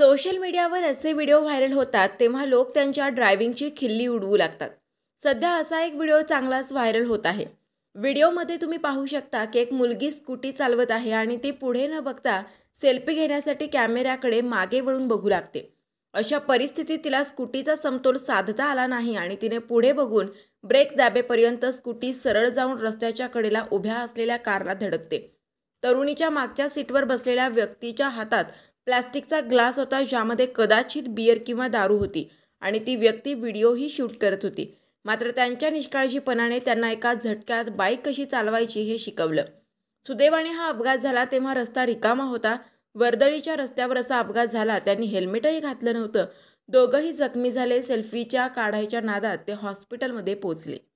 social मीडियावर असे video viral होतात तेव्हा लोक त्यांच्या ड्रायव्हिंगची खिल्ली उडवू लागतात सध्या असा एक व्हिडिओ चांगलाच व्हायरल होत आहे व्हिडिओमध्ये तुम्ही पाहू शकता की एक मुलगी स्कूटी चालवत आहे आणि ती पुढे न बघता सेल्फी घेण्यासाठी कॅमेऱ्याकडे मागे वळून बघू लागते अशा परिस्थितीत तिला स्कूटीचा समतोल साधता आला नाही आणि तिने पुढे बघून ब्रेक दाबेपर्यंत स्कूटी सरळ जाऊन रस्त्याच्या कडेला उभ्या असलेल्या कारला धडकते तरुणीच्या मागच्या सीटवर बसलेल्या व्यक्तीच्या हातात प्लास्टिकचा ग्लास होता ज्यामध्ये कदाचित बियर किंवा दारू होती आणि ती व्यक्ती व्हिडिओही शूट करत होती मात्र त्यांच्या निष्काळजीपणाने त्यांना एका झटक्यात बाईक कशी चालवायची हे शिकवलं सुदैवाने हा अपघात झाला तेव्हा रस्ता रिकामा होता वर्दळीच्या रस्त्यावर असा अपघात झाला त्यांनी हेल्मेटही घातलं नव्हतं दोघंही जखमी झाले सेल्फीच्या काढायच्या नादात ते हॉस्पिटलमध्ये पोचले